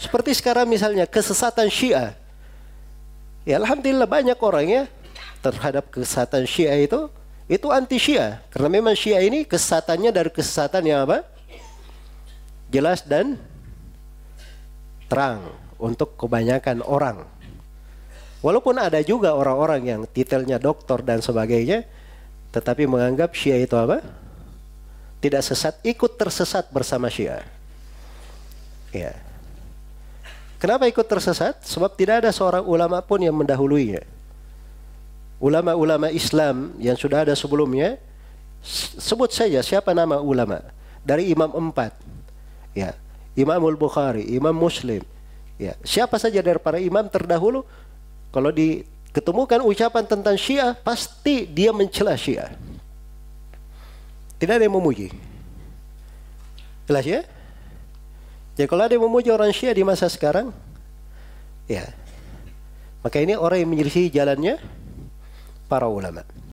Seperti sekarang misalnya kesesatan Syiah. Ya alhamdulillah banyak orang ya terhadap kesesatan Syiah itu itu anti Syiah karena memang Syiah ini kesesatannya dari kesesatan yang apa? Jelas dan terang untuk kebanyakan orang. Walaupun ada juga orang-orang yang titelnya doktor dan sebagainya, tetapi menganggap Syiah itu apa? Tidak sesat, ikut tersesat bersama Syiah. Ya. Kenapa ikut tersesat? Sebab tidak ada seorang ulama pun yang mendahuluinya. Ulama-ulama Islam yang sudah ada sebelumnya, sebut saja siapa nama ulama. Dari imam empat, ya, Imamul Bukhari, Imam Muslim, ya, siapa saja dari para imam terdahulu. Kalau diketemukan ucapan tentang Syiah, pasti dia mencela Syiah. Tidak ada yang memuji. Jelas ya? Ya kalau ada yang memuji orang Syiah di masa sekarang, ya maka ini orang yang menyelisih jalannya para ulama.